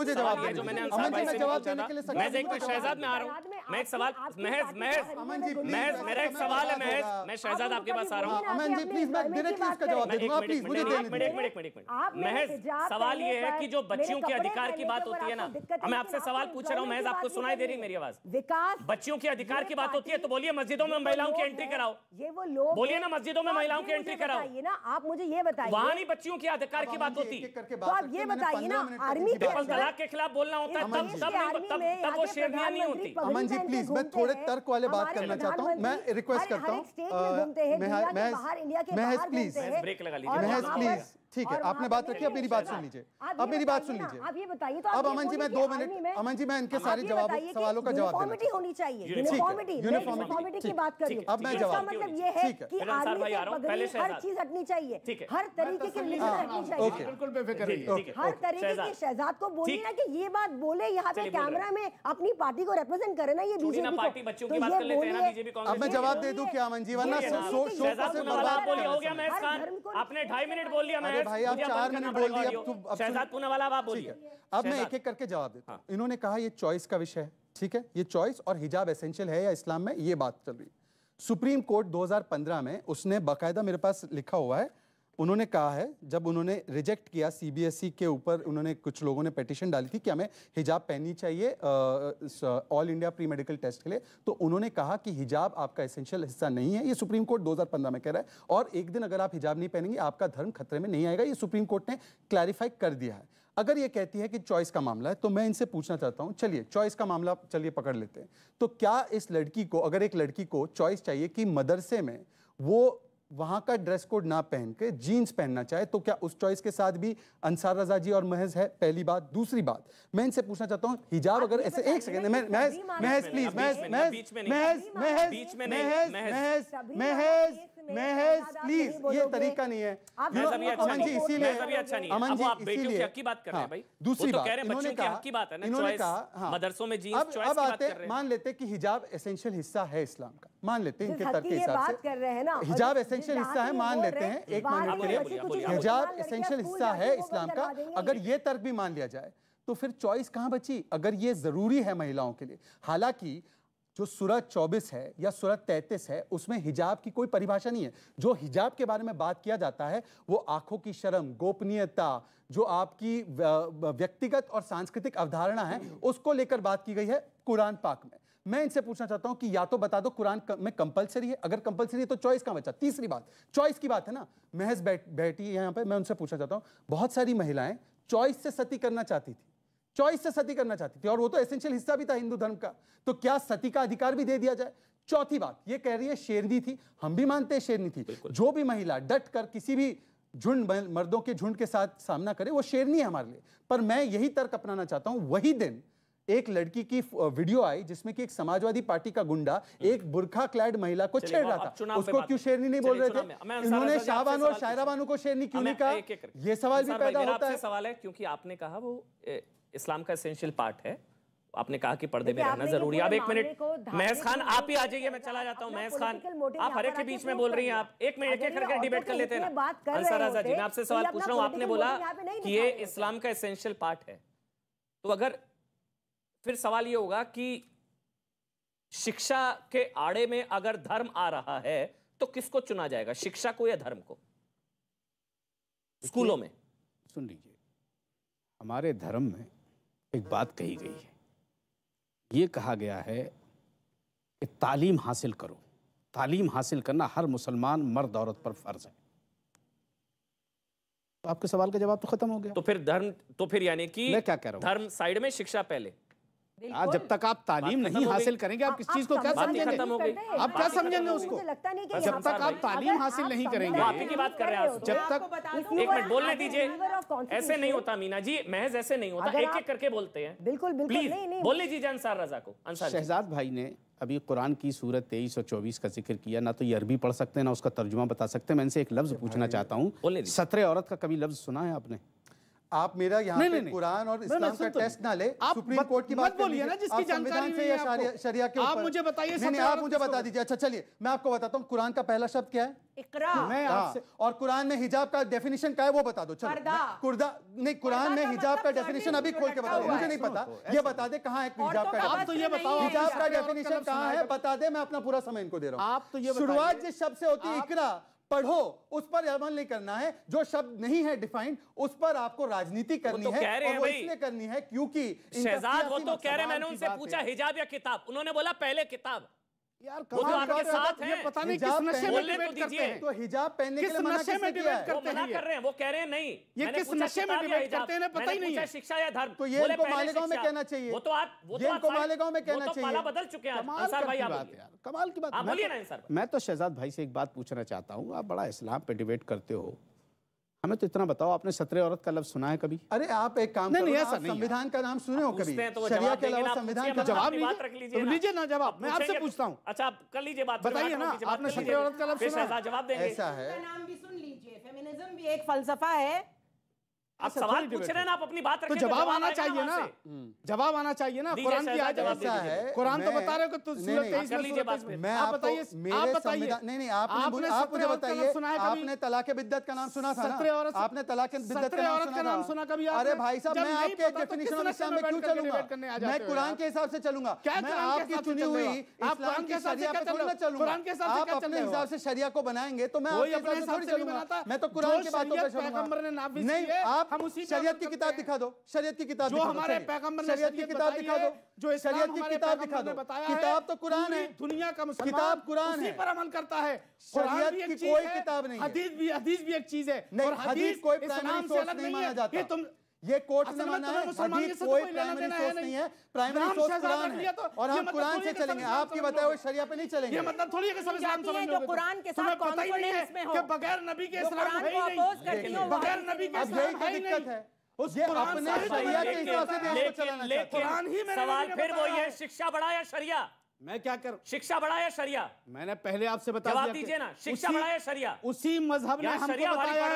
मुझे जवाब दिया जो मैंने अमन जी मैं जवाब देने के लिए महज एक शहजाद में आ रहा हूँ मैं एक सवाल महज महज अमन जी महज मेरा एक सवाल है महज मैं शहजाद आपके पास आ रहा हूँ अमन जी प्लीज मैं डायरेक्टली इसका जवाब दे दूंगा प्लीज मुझे देने मिनट मिनट मिनट मिनट महज सवाल ये है कि जो बच्चियों के अधिकार की बात होती है ना मैं आपसे सवाल पूछ रहा हूँ महज आपको सुनाई दे रही मेरी आवाज विकास बच्चियों के अधिकार की बात होती है तो बोलिए मस्जिदों में महिलाओं की एंट्री कराओ ये वो लोग बोलिए ना मस्जिदों में महिलाओं की एंट्री कराओ ना आप मुझे ये बताइए वहाँ नहीं बच्चियों के अधिकार की बात होती है ये बताइए ना आर्मी खुदा के खिलाफ बोलना होता है तब तब तब तब वो शेरनियां नहीं होती अमन जी प्लीज मैं थोड़े तर्क वाले बात करना चाहता हूँ मैं रिक्वेस्ट करता हूँ महज प्लीज महज प्लीज ठीक है आपने बात रखी अब मेरी बात सुन लीजिए अब मेरी बात सुन लीजिए आप ये बताइए तो अब अमन जी मैं दो मिनट अमन जी मैं इनके सारे जवाब सवालों का जवाब यूनिफॉर्मिटी होनी चाहिए यूनिफॉर्मिटी यूनिफॉर्मिटी की बात कर रही हूं अब मैं जवाब मतलब ये है कि आदमी से पगड़ी हर चीज हटनी चाहिए हर तरीके के लीडर हटनी चाहिए बिल्कुल बेफिक्र रहिए हर तरीके के शहजाद को बोलिए ना कि ये बात बोले यहाँ पे कैमरा में अपनी पार्टी को रिप्रेजेंट करे ना ये बीजेपी को तो ये बोलिए अब मैं जवाब दे दूं क्या अमन जी वरना शो शो से बर्बाद हो गया मैं आपने 2.5 मिनट बोल लिया मैं भाई आप चार मिनट बोल दिया आप बोलिए अब मैं एक एक करके जवाब देता हूँ हाँ। इन्होंने कहा ये चॉइस का विषय है ठीक है ये चॉइस और हिजाब एसेंशियल है या इस्लाम में ये बात चल रही है सुप्रीम कोर्ट 2015 में उसने बाकायदा मेरे पास लिखा हुआ है उन्होंने कहा है जब उन्होंने रिजेक्ट किया सीबीएसई e के ऊपर उन्होंने कुछ लोगों ने पेटिशन डाली थी कि हमें हिजाब पहननी चाहिए all India pre medical test के लिए तो उन्होंने कहा कि हिजाब आपका एसेंशियल हिस्सा नहीं है ये सुप्रीम कोर्ट 2015 में कह रहा है और एक दिन अगर आप हिजाब नहीं पहनेंगे आपका धर्म खतरे में नहीं आएगा ये सुप्रीम कोर्ट ने क्लैरिफाई कर दिया है अगर ये कहती है कि चॉइस का मामला है तो मैं इनसे पूछना चाहता हूँ चलिए चॉइस का मामला चलिए पकड़ लेते हैं तो क्या इस लड़की को अगर एक लड़की को चॉइस चाहिए कि मदरसे में वो वहां का ड्रेस कोड ना पहन के जीन्स पहनना चाहे तो क्या उस चॉइस के साथ भी अंसार रजा जी और महज है पहली बात दूसरी बात मैं इनसे पूछना चाहता हूँ हिजाब अगर ऐसे एक सेकंड तो महज महज प्लीज महज महज महज महज महज महज महज प्लीज ये तरीका नहीं है अच्छा तो अच्छा अमन जी इसीलिए अमन जी इसीलिए की बात कर रहे हैं हाँ, भाई दूसरी तो बात इन्होंने कहा की बात है ना इन्होंने कहा हाँ। मदरसों में चॉइस की बात कर रहे हैं मान लेते हैं कि हिजाब एसेंशियल हिस्सा है इस्लाम का मान लेते हैं इनके तर्क के हिसाब से हिजाब एसेंशियल हिस्सा है मान लेते हैं एक मिनट के लिए हिजाब एसेंशियल हिस्सा है इस्लाम का अगर ये तर्क भी मान लिया जाए तो फिर चॉइस कहां बची अगर ये जरूरी है महिलाओं के लिए हालांकि जो सूरत चौबीस है या सूरत 33 है उसमें हिजाब की कोई परिभाषा नहीं है जो हिजाब के बारे में बात किया जाता है वो आंखों की शर्म गोपनीयता जो आपकी व्यक्तिगत और सांस्कृतिक अवधारणा है उसको लेकर बात की गई है कुरान पाक में मैं इनसे पूछना चाहता हूं कि या तो बता दो कुरान में कंपलसरी है अगर कंपलसरी है तो चॉइस कहां बचा तीसरी बात चॉइस की बात है ना महज बैठ बैठी है यहाँ पे मैं उनसे पूछना चाहता हूँ बहुत सारी महिलाएं चॉइस से सती करना चाहती थी चॉइस से सती करना चाहती थी और वो तो एसेंशियल हिस्सा भी था हिंदू धर्म का तो क्या सती का अधिकार भी दे दिया जाए चौथी बात ये कह रही है शेरनी थी हम भी मानते हैं शेरनी थी जो भी महिला डट कर किसी भी झुंड मर्दों के झुंड के साथ सामना करे वो शेरनी है हमारे लिए पर मैं यही तर्क अपनाना चाहता हूं वही दिन एक लड़की की वीडियो आई जिसमें कि एक समाजवादी पार्टी का गुंडा हम्म। एक बुरखा क्लैड महिला को छेड़ रहा था उसको क्यों शेरनी नहीं बोल रहे थे इन्होंने शाहबान और शायरा को शेरनी क्यों नहीं कहा ये सवाल भी पैदा होता है सवाल है क्योंकि आपने कहा वो इस्लाम का एसेंशियल पार्ट है आपने कहा कि पर्दे में रहना जरूरी अब एक मिनट महस खान आप ही आ जाइए मैं चला जाता हूँ महस खान आप हरे के बीच में बोल रही हैं आप एक मिनट एक करके डिबेट कर लेते हैं अंसार जी मैं आपसे तो सवाल पूछ रहा हूँ आपने बोला कि ये इस्लाम का एसेंशियल पार्ट है तो अगर फिर सवाल ये होगा कि शिक्षा के आड़े में अगर धर्म आ रहा है तो किसको चुना जाएगा शिक्षा को या धर्म को स्कूलों में सुन लीजिए हमारे धर्म में एक बात कही गई है ये कहा गया है कि तालीम हासिल करो तालीम हासिल करना हर मुसलमान मर्द औरत पर फ़र्ज़ है तो आपके सवाल का जवाब तो खत्म हो गया तो फिर धर्म तो फिर यानी कि मैं क्या कह रहा हूं धर्म साइड में शिक्षा पहले आज हाँ, जब तक आप तालीम नहीं हासिल करेंगे आप किस चीज को क्या समझेंगे आप क्या समझेंगे उसको जब तक आप तालीम हासिल नहीं करेंगे आप की बात कर रहे हैं तो। जब तक एक मिनट बोलने दीजिए ऐसे नहीं होता मीना जी महज ऐसे नहीं होता एक एक करके बोलते हैं बिल्कुल प्लीज बोल लीजिए अंसार रजा को शहजाद भाई ने अभी कुरान की सूरत तेईस और चौबीस का जिक्र किया ना तो ये अरबी पढ़ सकते हैं ना उसका तर्जुमा बता सकते हैं मैं इनसे एक लफ्ज़ पूछना चाहता हूँ सत्रह औरत का कभी लफ्ज़ सुना है आपने आप मेरा यहाँ पे कुरान और इस्लाम का टेस्ट ना ले आप सुप्रीम कोर्ट की बात बोलिए ना जिसकी जानकारी से शरिया के आप मुझे बताइए नहीं आप मुझे बता दीजिए अच्छा चलिए मैं आपको बताता हूँ कुरान का पहला शब्द क्या है मैं हाँ, और कुरान में हिजाब का डेफिनेशन क्या है वो बता दो चलो कुर्दा नहीं कुरान में मतलब हिजाब का डेफिनेशन अभी खोल के बता दो मुझे नहीं पता ये बता दे कहाँ है हिजाब का आप तो मतलब ये बताओ हिजाब का डेफिनेशन मतलब कहाँ है बता दे मैं अपना पूरा समय इनको दे रहा हूँ आप तो ये शुरुआत जिस शब्द से होती है इकरा पढ़ो उस पर अमल नहीं करना है जो शब्द नहीं है डिफाइंड उस पर आपको राजनीति तो करनी तो है और वो इसलिए करनी है क्योंकि शहजाद वो तो कह रहे मैंने उनसे पूछा हिजाब या किताब उन्होंने बोला पहले किताब यार तो आपके साथ तो हैं पता नहीं किस नशे में डिबेट तो करते हैं तो हिजाब पहनने के लिए मना नशे में डिबेट करते हैं कर रहे हैं वो कह रहे हैं नहीं ये किस नशे में डिबेट करते हैं पता ही नहीं है शिक्षा या धर्म तो ये इनको मालेगांव में कहना चाहिए वो तो वो तो इनको मालेगांव में कहना तो चाहिए पाला बदल चुके हैं भाई आप कमाल की बात बोलिए ना मैं तो शहजाद भाई से एक बात पूछना चाहता हूं आप बड़ा इस्लाम पे डिबेट करते हो हमें तो इतना बताओ आपने सत्रह औरत का लफ्ज सुना है कभी अरे आप एक काम नहीं, नहीं ऐसा नहीं संविधान का नाम सुने हो कभी तो शरिया के अलावा संविधान का जवाब लीजिए ना जवाब मैं आपसे पूछता हूँ अच्छा कर लीजिए बात बताइए ना आपने सत्रह औरत का लफ्ज सुना जवाब ऐसा है नाम भी सुन लीजिए फेमिनिज्म भी एक फलसफा है आप सवाल पूछ रहे हैं आप अपनी बात तो, तो हम्म। जवाब आना चाहिए ना जवाब आना चाहिए ना कुरान की आज ऐसा है कुरान तो बता रहे हो तू सूरह 23 तो मैं आप बताइए तो आप बताइए नहीं नहीं आपने आप मुझे बताइए आपने तलाक ए बिद्दत का नाम सुना था ना आपने तलाक ए बिद्दत का नाम सुना नाम सुना कभी अरे भाई साहब मैं आपके डेफिनेशन तो के इस्लाम में क्यों चलूंगा मैं कुरान के हिसाब से चलूंगा मैं आपकी चुनी हुई इस्लाम की शरिया पे थोड़ी ना चलूंगा आप अपने हिसाब से शरिया को बनाएंगे तो मैं आपके हिसाब से थोड़ी चलूंगा मैं तो कुरान की बातों पे चलूंगा नहीं आप हम उसी शरीयत की किताब दिखा दो शरीयत की किताब जो हमारे पैगंबर ने शरीयत की किताब दिखा दो जो शरीयत की किताब दिखा दो किताब तो कुरान है दुनिया का किताब कुरान है पर अमल करता है शरीयत की कोई किताब नहीं हदीस भी हदीस भी एक चीज है और हदीस कोई प्राइमरी सोर्स नहीं माना जाता ये कोर्ट अच्छा, ने मतलब माना है अभी कोई प्राइमरी सोर्स नहीं है प्राइमरी सोर्स कुरान है तो और हम मतलब कुरान से चलेंगे आपकी बताए हुए शरिया पे नहीं चलेंगे ये मतलब थोड़ी है कि सब इस्लाम समझ लो कुरान के साथ कौन कॉन्फिडेंस में हो कि बगैर नबी के इस्लाम है ही नहीं बगैर नबी के इस्लाम है ही दिक्कत है उस ये अपने शरिया के हिसाब से देश को चलाना कुरान ही मेरा सवाल फिर वही है शिक्षा बड़ा या शरिया मैं क्या करूं शिक्षा बढ़ाया शरिया मैंने पहले आपसे बता दिया दीजिए ना शिक्षा बढ़ाया शरिया उसी मजहब ने हमको बताया